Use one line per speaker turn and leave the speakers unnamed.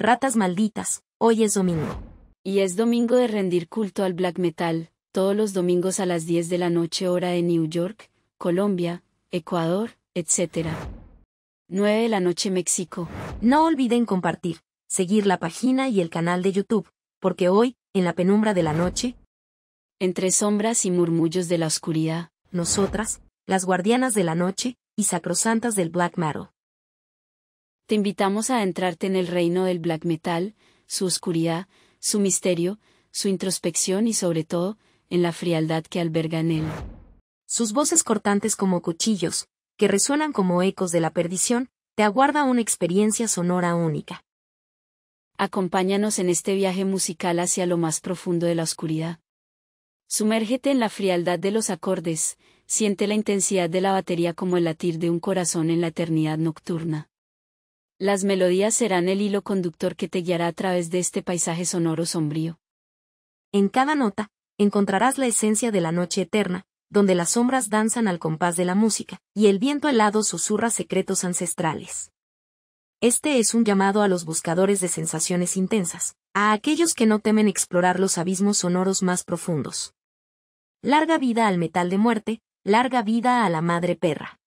Ratas malditas, hoy es domingo. Y es domingo de rendir culto al black metal, todos los domingos a las 10 de la noche hora de New York, Colombia, Ecuador, etc. 9 de la noche México. No olviden compartir, seguir la página y el canal de YouTube, porque hoy, en la penumbra de la noche, entre sombras y murmullos de la oscuridad, nosotras, las guardianas de la noche, y sacrosantas del black metal, te invitamos a adentrarte en el reino del black metal, su oscuridad, su misterio, su introspección y sobre todo, en la frialdad que alberga en él. Sus voces cortantes como cuchillos, que resuenan como ecos de la perdición, te aguarda una experiencia sonora única. Acompáñanos en este viaje musical hacia lo más profundo de la oscuridad. Sumérgete en la frialdad de los acordes, siente la intensidad de la batería como el latir de un corazón en la eternidad nocturna. Las melodías serán el hilo conductor que te guiará a través de este paisaje sonoro sombrío. En cada nota, encontrarás la esencia de la noche eterna, donde las sombras danzan al compás de la música, y el viento helado susurra secretos ancestrales. Este es un llamado a los buscadores de sensaciones intensas, a aquellos que no temen explorar los abismos sonoros más profundos. Larga vida al metal de muerte, larga vida a la madre perra.